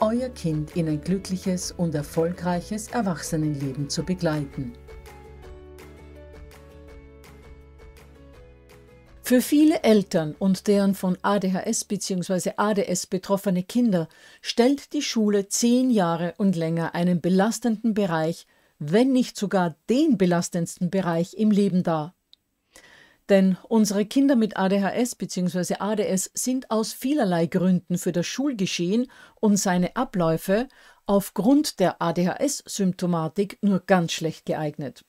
euer Kind in ein glückliches und erfolgreiches Erwachsenenleben zu begleiten. Für viele Eltern und deren von ADHS bzw. ADS betroffene Kinder stellt die Schule zehn Jahre und länger einen belastenden Bereich, wenn nicht sogar den belastendsten Bereich im Leben dar. Denn unsere Kinder mit ADHS bzw. ADS sind aus vielerlei Gründen für das Schulgeschehen und seine Abläufe aufgrund der ADHS-Symptomatik nur ganz schlecht geeignet.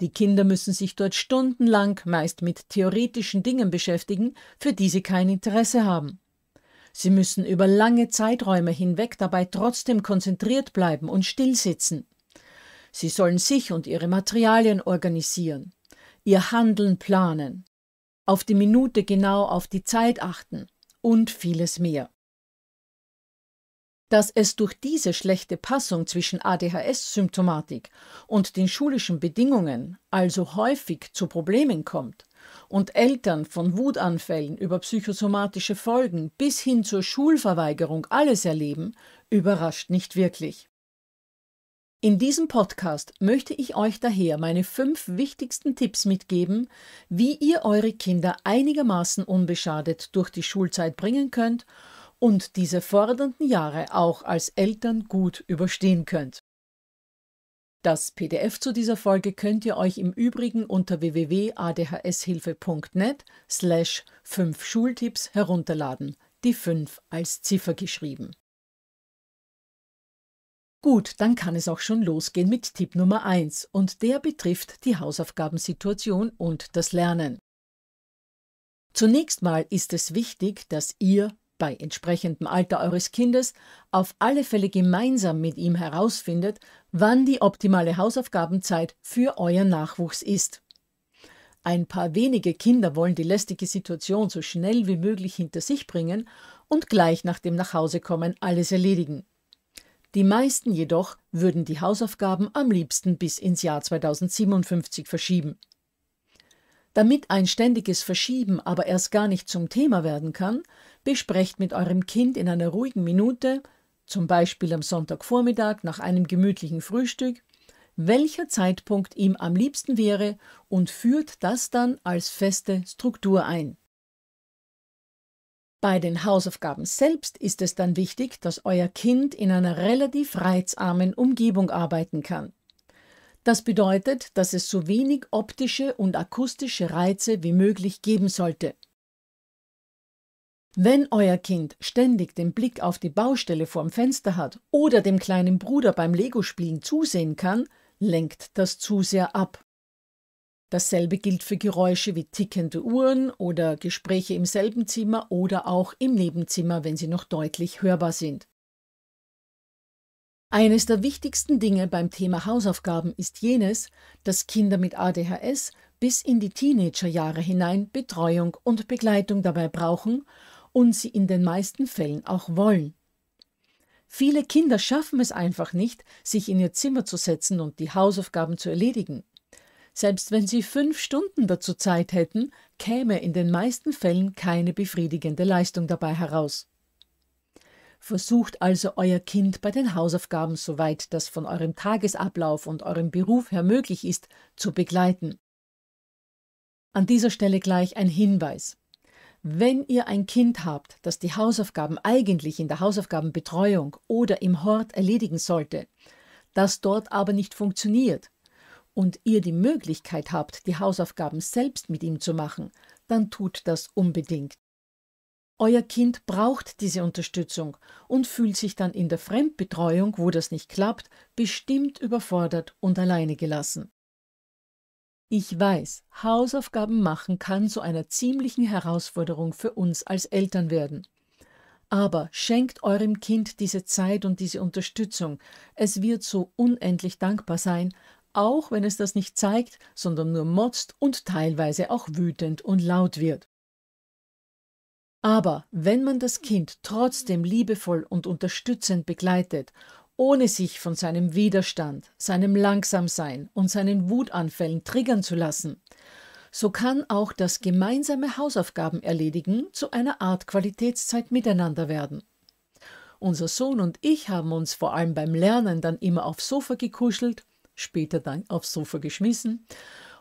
Die Kinder müssen sich dort stundenlang meist mit theoretischen Dingen beschäftigen, für die sie kein Interesse haben. Sie müssen über lange Zeiträume hinweg dabei trotzdem konzentriert bleiben und stillsitzen. Sie sollen sich und ihre Materialien organisieren ihr Handeln planen, auf die Minute genau auf die Zeit achten und vieles mehr. Dass es durch diese schlechte Passung zwischen ADHS-Symptomatik und den schulischen Bedingungen also häufig zu Problemen kommt und Eltern von Wutanfällen über psychosomatische Folgen bis hin zur Schulverweigerung alles erleben, überrascht nicht wirklich. In diesem Podcast möchte ich euch daher meine fünf wichtigsten Tipps mitgeben, wie ihr eure Kinder einigermaßen unbeschadet durch die Schulzeit bringen könnt und diese fordernden Jahre auch als Eltern gut überstehen könnt. Das PDF zu dieser Folge könnt ihr euch im Übrigen unter www.adhshilfe.net slash 5 Schultipps herunterladen, die 5 als Ziffer geschrieben. Gut, dann kann es auch schon losgehen mit Tipp Nummer 1 und der betrifft die Hausaufgabensituation und das Lernen. Zunächst mal ist es wichtig, dass ihr bei entsprechendem Alter eures Kindes auf alle Fälle gemeinsam mit ihm herausfindet, wann die optimale Hausaufgabenzeit für euren Nachwuchs ist. Ein paar wenige Kinder wollen die lästige Situation so schnell wie möglich hinter sich bringen und gleich nach dem Nachhausekommen alles erledigen. Die meisten jedoch würden die Hausaufgaben am liebsten bis ins Jahr 2057 verschieben. Damit ein ständiges Verschieben aber erst gar nicht zum Thema werden kann, besprecht mit eurem Kind in einer ruhigen Minute, zum Beispiel am Sonntagvormittag nach einem gemütlichen Frühstück, welcher Zeitpunkt ihm am liebsten wäre und führt das dann als feste Struktur ein. Bei den Hausaufgaben selbst ist es dann wichtig, dass euer Kind in einer relativ reizarmen Umgebung arbeiten kann. Das bedeutet, dass es so wenig optische und akustische Reize wie möglich geben sollte. Wenn euer Kind ständig den Blick auf die Baustelle vorm Fenster hat oder dem kleinen Bruder beim Lego-Spielen zusehen kann, lenkt das zu sehr ab. Dasselbe gilt für Geräusche wie tickende Uhren oder Gespräche im selben Zimmer oder auch im Nebenzimmer, wenn sie noch deutlich hörbar sind. Eines der wichtigsten Dinge beim Thema Hausaufgaben ist jenes, dass Kinder mit ADHS bis in die Teenagerjahre hinein Betreuung und Begleitung dabei brauchen und sie in den meisten Fällen auch wollen. Viele Kinder schaffen es einfach nicht, sich in ihr Zimmer zu setzen und die Hausaufgaben zu erledigen. Selbst wenn sie fünf Stunden dazu Zeit hätten, käme in den meisten Fällen keine befriedigende Leistung dabei heraus. Versucht also euer Kind bei den Hausaufgaben, soweit das von eurem Tagesablauf und eurem Beruf her möglich ist, zu begleiten. An dieser Stelle gleich ein Hinweis. Wenn ihr ein Kind habt, das die Hausaufgaben eigentlich in der Hausaufgabenbetreuung oder im Hort erledigen sollte, das dort aber nicht funktioniert und ihr die Möglichkeit habt, die Hausaufgaben selbst mit ihm zu machen, dann tut das unbedingt. Euer Kind braucht diese Unterstützung und fühlt sich dann in der Fremdbetreuung, wo das nicht klappt, bestimmt überfordert und alleine gelassen. Ich weiß, Hausaufgaben machen kann zu einer ziemlichen Herausforderung für uns als Eltern werden. Aber schenkt eurem Kind diese Zeit und diese Unterstützung. Es wird so unendlich dankbar sein, auch wenn es das nicht zeigt, sondern nur motzt und teilweise auch wütend und laut wird. Aber wenn man das Kind trotzdem liebevoll und unterstützend begleitet, ohne sich von seinem Widerstand, seinem Langsamsein und seinen Wutanfällen triggern zu lassen, so kann auch das gemeinsame Hausaufgaben erledigen zu einer Art Qualitätszeit miteinander werden. Unser Sohn und ich haben uns vor allem beim Lernen dann immer aufs Sofa gekuschelt später dann aufs Sofa geschmissen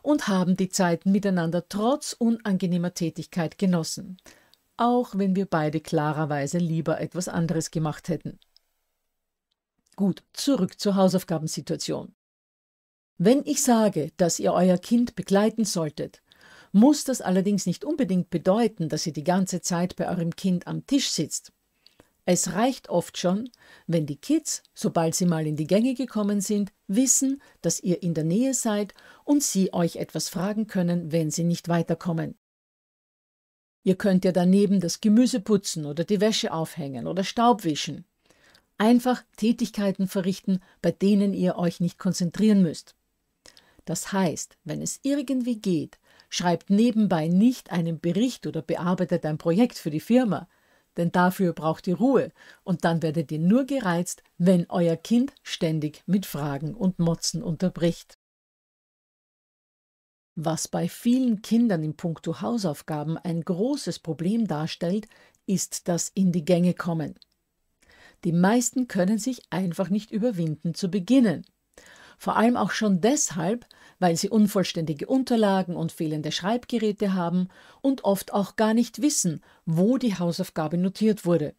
und haben die Zeiten miteinander trotz unangenehmer Tätigkeit genossen, auch wenn wir beide klarerweise lieber etwas anderes gemacht hätten. Gut, zurück zur Hausaufgabensituation. Wenn ich sage, dass ihr euer Kind begleiten solltet, muss das allerdings nicht unbedingt bedeuten, dass ihr die ganze Zeit bei eurem Kind am Tisch sitzt. Es reicht oft schon, wenn die Kids, sobald sie mal in die Gänge gekommen sind, wissen, dass ihr in der Nähe seid und sie euch etwas fragen können, wenn sie nicht weiterkommen. Ihr könnt ja daneben das Gemüse putzen oder die Wäsche aufhängen oder Staub wischen. Einfach Tätigkeiten verrichten, bei denen ihr euch nicht konzentrieren müsst. Das heißt, wenn es irgendwie geht, schreibt nebenbei nicht einen Bericht oder bearbeitet ein Projekt für die Firma, denn dafür braucht ihr Ruhe und dann werdet ihr nur gereizt, wenn euer Kind ständig mit Fragen und Motzen unterbricht. Was bei vielen Kindern in puncto Hausaufgaben ein großes Problem darstellt, ist das in die Gänge kommen. Die meisten können sich einfach nicht überwinden zu beginnen. Vor allem auch schon deshalb, weil sie unvollständige Unterlagen und fehlende Schreibgeräte haben und oft auch gar nicht wissen, wo die Hausaufgabe notiert wurde.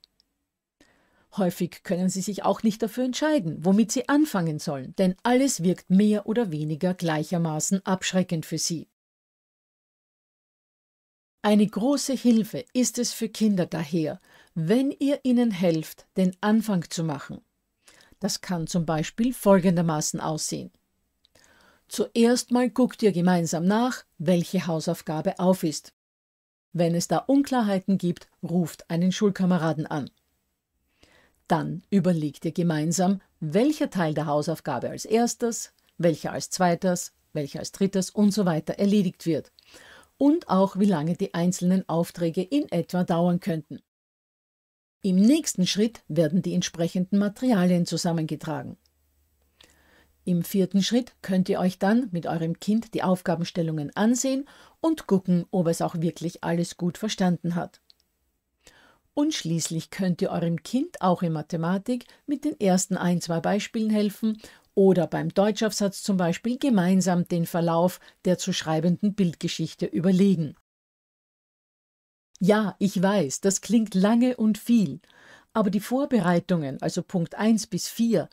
Häufig können sie sich auch nicht dafür entscheiden, womit sie anfangen sollen, denn alles wirkt mehr oder weniger gleichermaßen abschreckend für sie. Eine große Hilfe ist es für Kinder daher, wenn ihr ihnen helft, den Anfang zu machen. Das kann zum Beispiel folgendermaßen aussehen. Zuerst mal guckt ihr gemeinsam nach, welche Hausaufgabe auf ist. Wenn es da Unklarheiten gibt, ruft einen Schulkameraden an. Dann überlegt ihr gemeinsam, welcher Teil der Hausaufgabe als erstes, welcher als zweites, welcher als drittes und so weiter erledigt wird und auch wie lange die einzelnen Aufträge in etwa dauern könnten. Im nächsten Schritt werden die entsprechenden Materialien zusammengetragen. Im vierten Schritt könnt ihr euch dann mit eurem Kind die Aufgabenstellungen ansehen und gucken, ob es auch wirklich alles gut verstanden hat. Und schließlich könnt ihr eurem Kind auch in Mathematik mit den ersten ein, zwei Beispielen helfen oder beim Deutschaufsatz zum Beispiel gemeinsam den Verlauf der zu schreibenden Bildgeschichte überlegen. Ja, ich weiß, das klingt lange und viel, aber die Vorbereitungen, also Punkt 1 bis 4,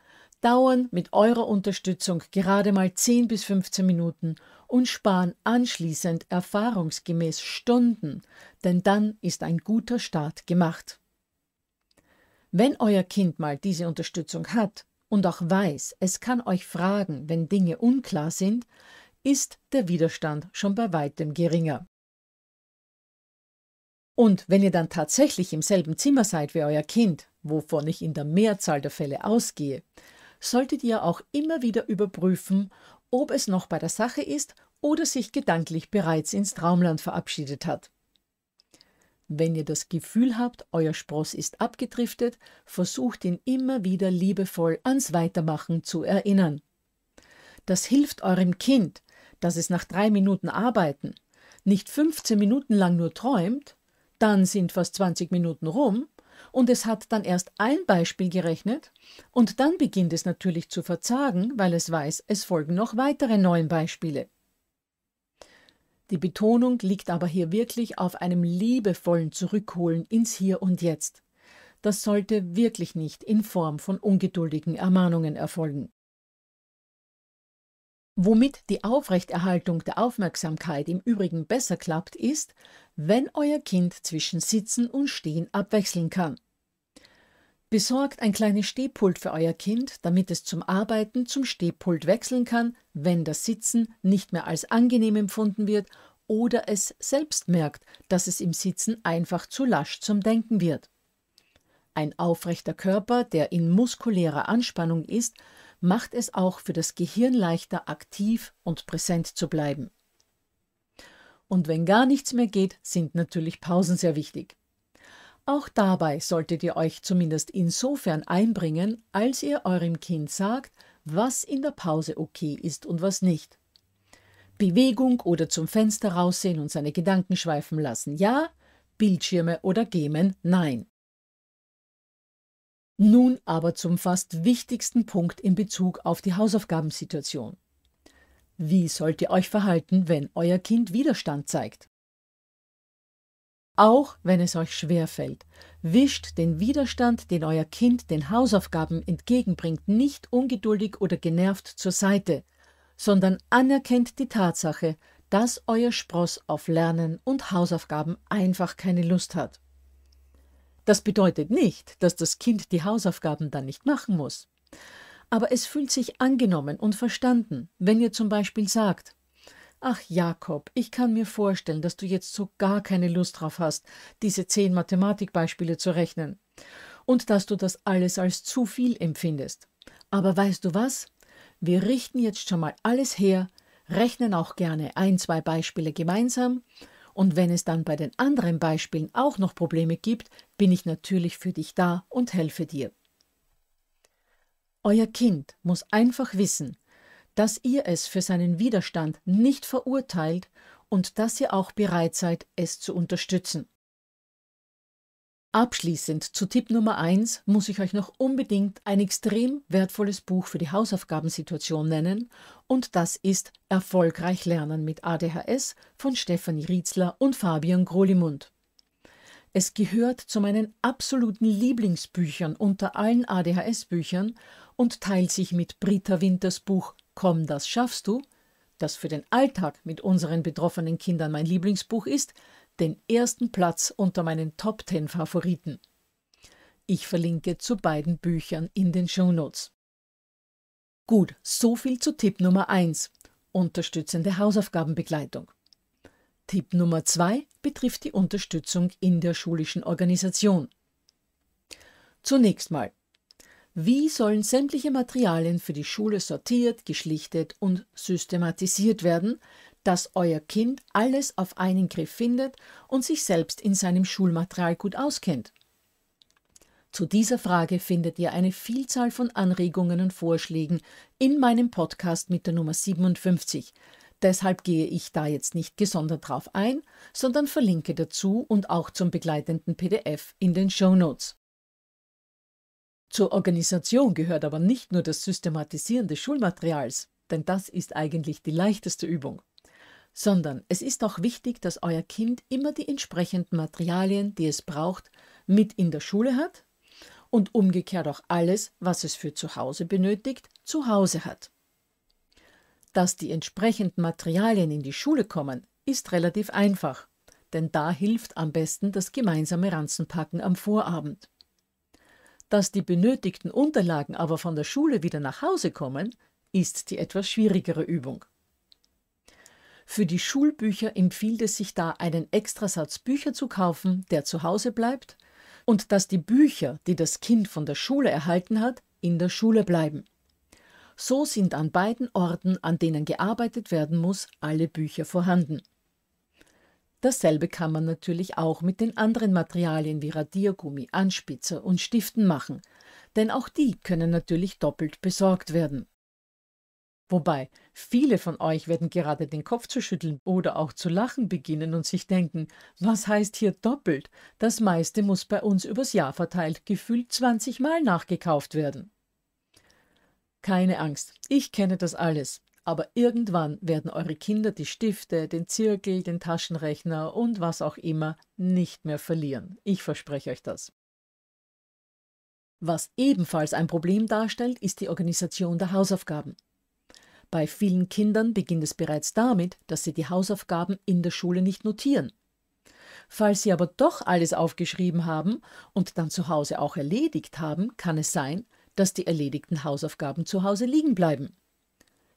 dauern mit eurer Unterstützung gerade mal 10 bis 15 Minuten und sparen anschließend erfahrungsgemäß Stunden, denn dann ist ein guter Start gemacht. Wenn euer Kind mal diese Unterstützung hat und auch weiß, es kann euch fragen, wenn Dinge unklar sind, ist der Widerstand schon bei weitem geringer. Und wenn ihr dann tatsächlich im selben Zimmer seid wie euer Kind, wovon ich in der Mehrzahl der Fälle ausgehe, solltet ihr auch immer wieder überprüfen, ob es noch bei der Sache ist oder sich gedanklich bereits ins Traumland verabschiedet hat. Wenn ihr das Gefühl habt, euer Spross ist abgedriftet, versucht ihn immer wieder liebevoll ans Weitermachen zu erinnern. Das hilft eurem Kind, dass es nach drei Minuten Arbeiten nicht 15 Minuten lang nur träumt, dann sind fast 20 Minuten rum, und es hat dann erst ein Beispiel gerechnet und dann beginnt es natürlich zu verzagen, weil es weiß, es folgen noch weitere neun Beispiele. Die Betonung liegt aber hier wirklich auf einem liebevollen Zurückholen ins Hier und Jetzt. Das sollte wirklich nicht in Form von ungeduldigen Ermahnungen erfolgen. Womit die Aufrechterhaltung der Aufmerksamkeit im Übrigen besser klappt, ist, wenn euer Kind zwischen Sitzen und Stehen abwechseln kann. Besorgt ein kleines Stehpult für euer Kind, damit es zum Arbeiten zum Stehpult wechseln kann, wenn das Sitzen nicht mehr als angenehm empfunden wird oder es selbst merkt, dass es im Sitzen einfach zu lasch zum Denken wird. Ein aufrechter Körper, der in muskulärer Anspannung ist, macht es auch für das Gehirn leichter, aktiv und präsent zu bleiben. Und wenn gar nichts mehr geht, sind natürlich Pausen sehr wichtig. Auch dabei solltet ihr euch zumindest insofern einbringen, als ihr eurem Kind sagt, was in der Pause okay ist und was nicht. Bewegung oder zum Fenster raussehen und seine Gedanken schweifen lassen, ja, Bildschirme oder Gamen, nein. Nun aber zum fast wichtigsten Punkt in Bezug auf die Hausaufgabensituation. Wie sollt ihr euch verhalten, wenn euer Kind Widerstand zeigt? Auch wenn es euch schwerfällt, wischt den Widerstand, den euer Kind den Hausaufgaben entgegenbringt, nicht ungeduldig oder genervt zur Seite, sondern anerkennt die Tatsache, dass euer Spross auf Lernen und Hausaufgaben einfach keine Lust hat. Das bedeutet nicht, dass das Kind die Hausaufgaben dann nicht machen muss. Aber es fühlt sich angenommen und verstanden, wenn ihr zum Beispiel sagt, Ach Jakob, ich kann mir vorstellen, dass du jetzt so gar keine Lust drauf hast, diese zehn Mathematikbeispiele zu rechnen. Und dass du das alles als zu viel empfindest. Aber weißt du was? Wir richten jetzt schon mal alles her, rechnen auch gerne ein, zwei Beispiele gemeinsam und wenn es dann bei den anderen Beispielen auch noch Probleme gibt, bin ich natürlich für dich da und helfe dir. Euer Kind muss einfach wissen, dass ihr es für seinen Widerstand nicht verurteilt und dass ihr auch bereit seid, es zu unterstützen. Abschließend zu Tipp Nummer 1 muss ich euch noch unbedingt ein extrem wertvolles Buch für die Hausaufgabensituation nennen und das ist Erfolgreich Lernen mit ADHS von Stefanie Rietzler und Fabian Grolimund. Es gehört zu meinen absoluten Lieblingsbüchern unter allen ADHS-Büchern und teilt sich mit Britta Winters Buch Komm, das schaffst du, das für den Alltag mit unseren betroffenen Kindern mein Lieblingsbuch ist, den ersten Platz unter meinen Top 10 Favoriten. Ich verlinke zu beiden Büchern in den Shownotes. Gut, so viel zu Tipp Nummer 1, unterstützende Hausaufgabenbegleitung. Tipp Nummer 2 betrifft die Unterstützung in der schulischen Organisation. Zunächst mal, wie sollen sämtliche Materialien für die Schule sortiert, geschlichtet und systematisiert werden, dass euer Kind alles auf einen Griff findet und sich selbst in seinem Schulmaterial gut auskennt. Zu dieser Frage findet ihr eine Vielzahl von Anregungen und Vorschlägen in meinem Podcast mit der Nummer 57. Deshalb gehe ich da jetzt nicht gesondert drauf ein, sondern verlinke dazu und auch zum begleitenden PDF in den Show Notes. Zur Organisation gehört aber nicht nur das Systematisieren des Schulmaterials, denn das ist eigentlich die leichteste Übung sondern es ist auch wichtig, dass euer Kind immer die entsprechenden Materialien, die es braucht, mit in der Schule hat und umgekehrt auch alles, was es für zu Hause benötigt, zu Hause hat. Dass die entsprechenden Materialien in die Schule kommen, ist relativ einfach, denn da hilft am besten das gemeinsame Ranzenpacken am Vorabend. Dass die benötigten Unterlagen aber von der Schule wieder nach Hause kommen, ist die etwas schwierigere Übung. Für die Schulbücher empfiehlt es sich da, einen Extrasatz Bücher zu kaufen, der zu Hause bleibt, und dass die Bücher, die das Kind von der Schule erhalten hat, in der Schule bleiben. So sind an beiden Orten, an denen gearbeitet werden muss, alle Bücher vorhanden. Dasselbe kann man natürlich auch mit den anderen Materialien wie Radiergummi, Anspitzer und Stiften machen, denn auch die können natürlich doppelt besorgt werden. Wobei, viele von euch werden gerade den Kopf zu schütteln oder auch zu lachen beginnen und sich denken, was heißt hier doppelt? Das meiste muss bei uns übers Jahr verteilt gefühlt 20 Mal nachgekauft werden. Keine Angst, ich kenne das alles. Aber irgendwann werden eure Kinder die Stifte, den Zirkel, den Taschenrechner und was auch immer nicht mehr verlieren. Ich verspreche euch das. Was ebenfalls ein Problem darstellt, ist die Organisation der Hausaufgaben. Bei vielen Kindern beginnt es bereits damit, dass sie die Hausaufgaben in der Schule nicht notieren. Falls sie aber doch alles aufgeschrieben haben und dann zu Hause auch erledigt haben, kann es sein, dass die erledigten Hausaufgaben zu Hause liegen bleiben.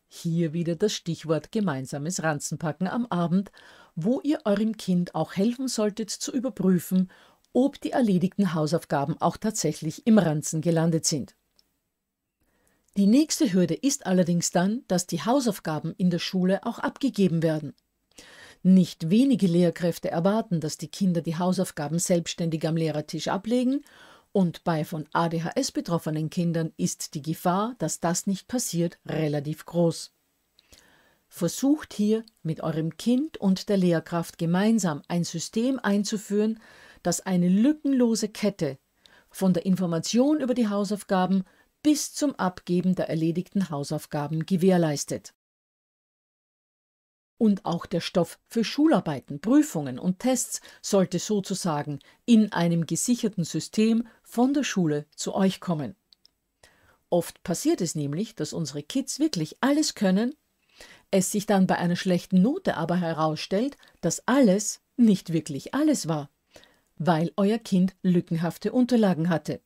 Hier wieder das Stichwort gemeinsames Ranzenpacken am Abend, wo ihr eurem Kind auch helfen solltet zu überprüfen, ob die erledigten Hausaufgaben auch tatsächlich im Ranzen gelandet sind. Die nächste Hürde ist allerdings dann, dass die Hausaufgaben in der Schule auch abgegeben werden. Nicht wenige Lehrkräfte erwarten, dass die Kinder die Hausaufgaben selbstständig am Lehrertisch ablegen, und bei von ADHS betroffenen Kindern ist die Gefahr, dass das nicht passiert, relativ groß. Versucht hier mit eurem Kind und der Lehrkraft gemeinsam ein System einzuführen, das eine lückenlose Kette von der Information über die Hausaufgaben bis zum Abgeben der erledigten Hausaufgaben gewährleistet. Und auch der Stoff für Schularbeiten, Prüfungen und Tests sollte sozusagen in einem gesicherten System von der Schule zu euch kommen. Oft passiert es nämlich, dass unsere Kids wirklich alles können, es sich dann bei einer schlechten Note aber herausstellt, dass alles nicht wirklich alles war, weil euer Kind lückenhafte Unterlagen hatte.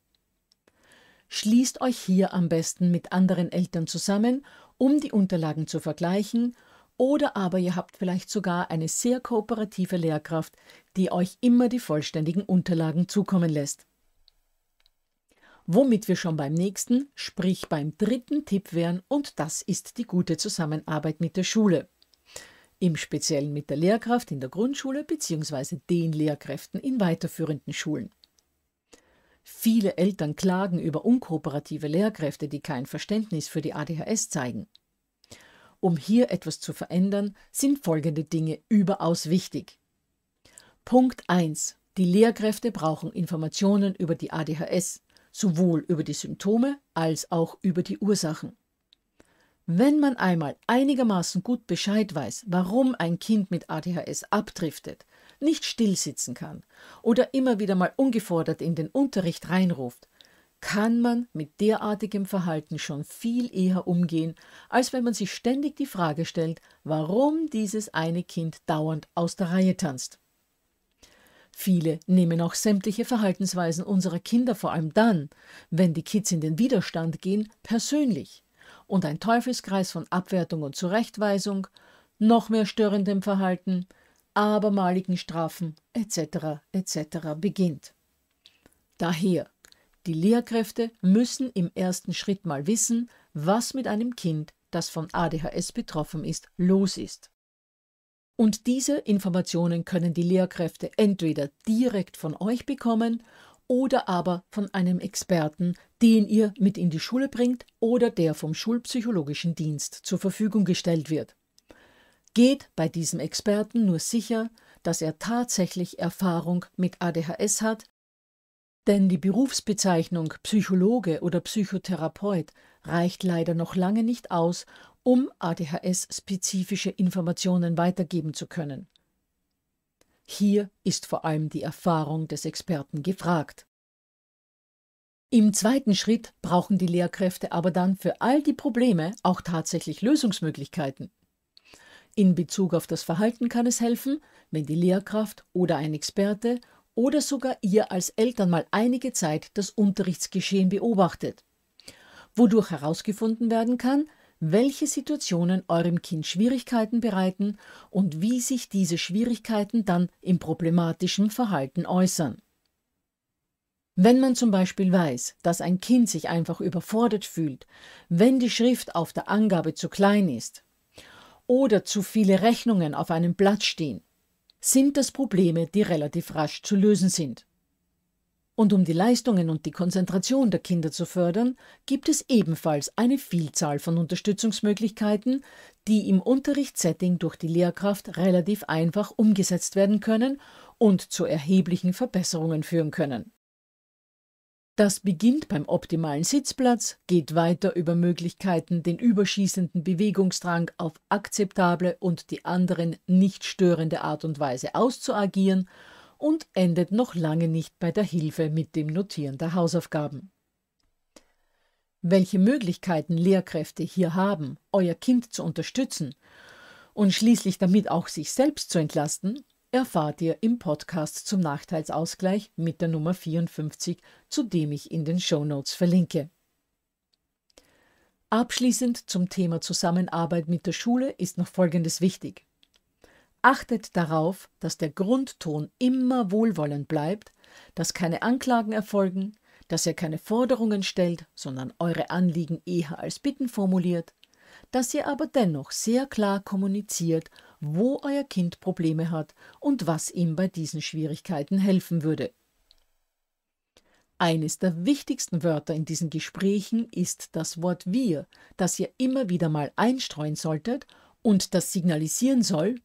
Schließt euch hier am besten mit anderen Eltern zusammen, um die Unterlagen zu vergleichen, oder aber ihr habt vielleicht sogar eine sehr kooperative Lehrkraft, die euch immer die vollständigen Unterlagen zukommen lässt. Womit wir schon beim nächsten, sprich beim dritten Tipp wären, und das ist die gute Zusammenarbeit mit der Schule. Im Speziellen mit der Lehrkraft in der Grundschule bzw. den Lehrkräften in weiterführenden Schulen. Viele Eltern klagen über unkooperative Lehrkräfte, die kein Verständnis für die ADHS zeigen. Um hier etwas zu verändern, sind folgende Dinge überaus wichtig. Punkt 1. Die Lehrkräfte brauchen Informationen über die ADHS, sowohl über die Symptome als auch über die Ursachen. Wenn man einmal einigermaßen gut Bescheid weiß, warum ein Kind mit ADHS abdriftet, nicht stillsitzen kann oder immer wieder mal ungefordert in den Unterricht reinruft, kann man mit derartigem Verhalten schon viel eher umgehen, als wenn man sich ständig die Frage stellt, warum dieses eine Kind dauernd aus der Reihe tanzt. Viele nehmen auch sämtliche Verhaltensweisen unserer Kinder vor allem dann, wenn die Kids in den Widerstand gehen, persönlich. Und ein Teufelskreis von Abwertung und Zurechtweisung, noch mehr störendem Verhalten, abermaligen Strafen etc. etc. beginnt. Daher, die Lehrkräfte müssen im ersten Schritt mal wissen, was mit einem Kind, das von ADHS betroffen ist, los ist. Und diese Informationen können die Lehrkräfte entweder direkt von euch bekommen oder aber von einem Experten, den ihr mit in die Schule bringt oder der vom Schulpsychologischen Dienst zur Verfügung gestellt wird geht bei diesem Experten nur sicher, dass er tatsächlich Erfahrung mit ADHS hat, denn die Berufsbezeichnung Psychologe oder Psychotherapeut reicht leider noch lange nicht aus, um ADHS-spezifische Informationen weitergeben zu können. Hier ist vor allem die Erfahrung des Experten gefragt. Im zweiten Schritt brauchen die Lehrkräfte aber dann für all die Probleme auch tatsächlich Lösungsmöglichkeiten. In Bezug auf das Verhalten kann es helfen, wenn die Lehrkraft oder ein Experte oder sogar ihr als Eltern mal einige Zeit das Unterrichtsgeschehen beobachtet, wodurch herausgefunden werden kann, welche Situationen eurem Kind Schwierigkeiten bereiten und wie sich diese Schwierigkeiten dann im problematischen Verhalten äußern. Wenn man zum Beispiel weiß, dass ein Kind sich einfach überfordert fühlt, wenn die Schrift auf der Angabe zu klein ist, oder zu viele Rechnungen auf einem Blatt stehen, sind das Probleme, die relativ rasch zu lösen sind. Und um die Leistungen und die Konzentration der Kinder zu fördern, gibt es ebenfalls eine Vielzahl von Unterstützungsmöglichkeiten, die im Unterrichtssetting durch die Lehrkraft relativ einfach umgesetzt werden können und zu erheblichen Verbesserungen führen können. Das beginnt beim optimalen Sitzplatz, geht weiter über Möglichkeiten, den überschießenden Bewegungsdrang auf akzeptable und die anderen nicht störende Art und Weise auszuagieren und endet noch lange nicht bei der Hilfe mit dem Notieren der Hausaufgaben. Welche Möglichkeiten Lehrkräfte hier haben, euer Kind zu unterstützen und schließlich damit auch sich selbst zu entlasten, erfahrt ihr im Podcast zum Nachteilsausgleich mit der Nummer 54, zu dem ich in den Show Notes verlinke. Abschließend zum Thema Zusammenarbeit mit der Schule ist noch Folgendes wichtig. Achtet darauf, dass der Grundton immer wohlwollend bleibt, dass keine Anklagen erfolgen, dass ihr keine Forderungen stellt, sondern eure Anliegen eher als Bitten formuliert, dass ihr aber dennoch sehr klar kommuniziert wo euer Kind Probleme hat und was ihm bei diesen Schwierigkeiten helfen würde. Eines der wichtigsten Wörter in diesen Gesprächen ist das Wort wir, das ihr immer wieder mal einstreuen solltet und das signalisieren soll,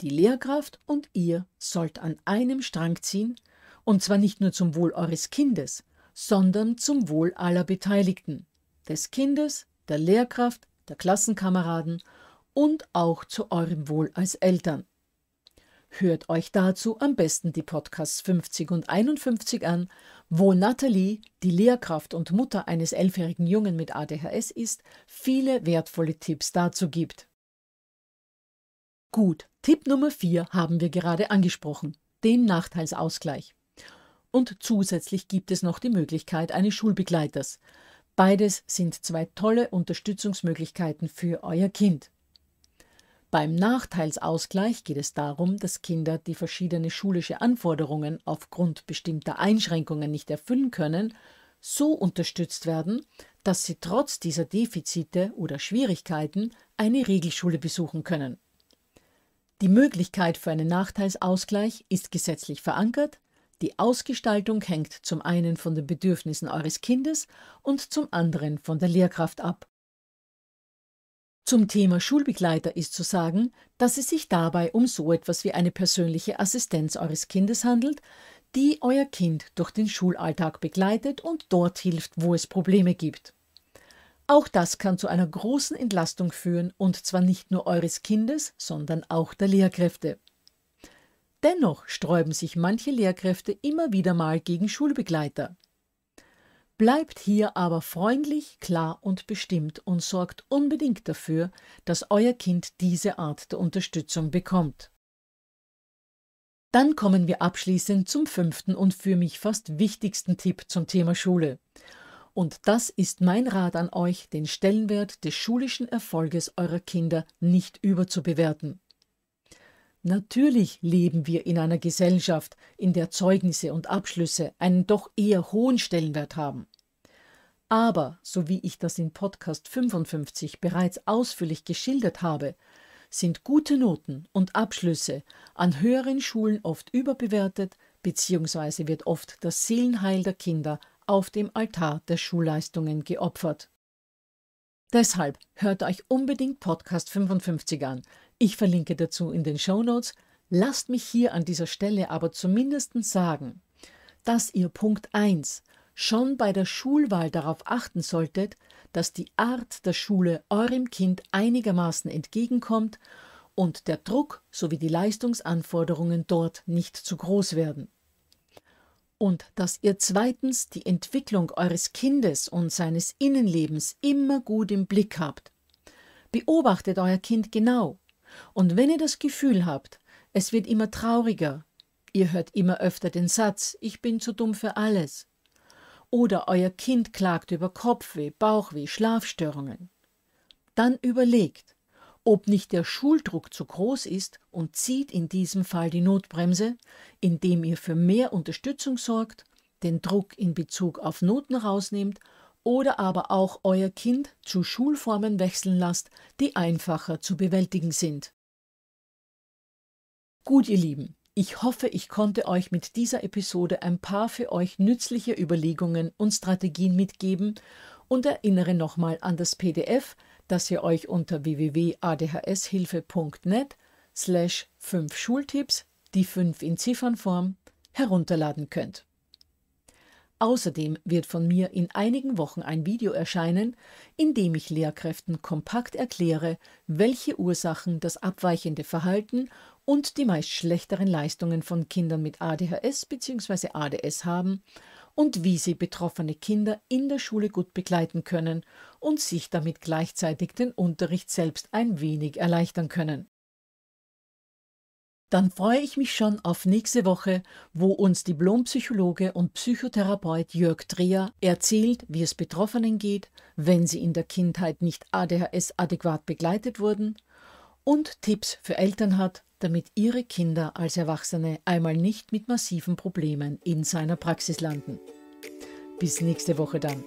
die Lehrkraft und ihr sollt an einem Strang ziehen, und zwar nicht nur zum Wohl eures Kindes, sondern zum Wohl aller Beteiligten, des Kindes, der Lehrkraft, der Klassenkameraden und auch zu eurem Wohl als Eltern. Hört euch dazu am besten die Podcasts 50 und 51 an, wo Nathalie, die Lehrkraft und Mutter eines elfjährigen Jungen mit ADHS ist, viele wertvolle Tipps dazu gibt. Gut, Tipp Nummer 4 haben wir gerade angesprochen, den Nachteilsausgleich. Und zusätzlich gibt es noch die Möglichkeit eines Schulbegleiters. Beides sind zwei tolle Unterstützungsmöglichkeiten für euer Kind. Beim Nachteilsausgleich geht es darum, dass Kinder, die verschiedene schulische Anforderungen aufgrund bestimmter Einschränkungen nicht erfüllen können, so unterstützt werden, dass sie trotz dieser Defizite oder Schwierigkeiten eine Regelschule besuchen können. Die Möglichkeit für einen Nachteilsausgleich ist gesetzlich verankert, die Ausgestaltung hängt zum einen von den Bedürfnissen eures Kindes und zum anderen von der Lehrkraft ab zum Thema Schulbegleiter ist zu sagen, dass es sich dabei um so etwas wie eine persönliche Assistenz eures Kindes handelt, die euer Kind durch den Schulalltag begleitet und dort hilft, wo es Probleme gibt. Auch das kann zu einer großen Entlastung führen, und zwar nicht nur eures Kindes, sondern auch der Lehrkräfte. Dennoch sträuben sich manche Lehrkräfte immer wieder mal gegen Schulbegleiter. Bleibt hier aber freundlich, klar und bestimmt und sorgt unbedingt dafür, dass euer Kind diese Art der Unterstützung bekommt. Dann kommen wir abschließend zum fünften und für mich fast wichtigsten Tipp zum Thema Schule. Und das ist mein Rat an euch, den Stellenwert des schulischen Erfolges eurer Kinder nicht überzubewerten. Natürlich leben wir in einer Gesellschaft, in der Zeugnisse und Abschlüsse einen doch eher hohen Stellenwert haben. Aber, so wie ich das in Podcast 55 bereits ausführlich geschildert habe, sind gute Noten und Abschlüsse an höheren Schulen oft überbewertet beziehungsweise wird oft das Seelenheil der Kinder auf dem Altar der Schulleistungen geopfert. Deshalb hört euch unbedingt Podcast 55 an, ich verlinke dazu in den Show Notes. Lasst mich hier an dieser Stelle aber zumindest sagen, dass ihr Punkt 1 schon bei der Schulwahl darauf achten solltet, dass die Art der Schule eurem Kind einigermaßen entgegenkommt und der Druck sowie die Leistungsanforderungen dort nicht zu groß werden. Und dass ihr zweitens die Entwicklung eures Kindes und seines Innenlebens immer gut im Blick habt. Beobachtet euer Kind genau, und wenn ihr das Gefühl habt, es wird immer trauriger, ihr hört immer öfter den Satz, ich bin zu dumm für alles. Oder euer Kind klagt über Kopfweh, Bauchweh, Schlafstörungen. Dann überlegt, ob nicht der Schuldruck zu groß ist und zieht in diesem Fall die Notbremse, indem ihr für mehr Unterstützung sorgt, den Druck in Bezug auf Noten rausnehmt oder aber auch euer Kind zu Schulformen wechseln lasst, die einfacher zu bewältigen sind. Gut, ihr Lieben, ich hoffe, ich konnte euch mit dieser Episode ein paar für euch nützliche Überlegungen und Strategien mitgeben und erinnere nochmal an das PDF, das ihr euch unter www.adhshilfe.net slash 5 Schultipps, die 5 in Ziffernform, herunterladen könnt. Außerdem wird von mir in einigen Wochen ein Video erscheinen, in dem ich Lehrkräften kompakt erkläre, welche Ursachen das abweichende Verhalten und die meist schlechteren Leistungen von Kindern mit ADHS bzw. ADS haben und wie sie betroffene Kinder in der Schule gut begleiten können und sich damit gleichzeitig den Unterricht selbst ein wenig erleichtern können dann freue ich mich schon auf nächste Woche, wo uns Diplompsychologe und Psychotherapeut Jörg Dreher erzählt, wie es Betroffenen geht, wenn sie in der Kindheit nicht ADHS adäquat begleitet wurden und Tipps für Eltern hat, damit ihre Kinder als Erwachsene einmal nicht mit massiven Problemen in seiner Praxis landen. Bis nächste Woche dann.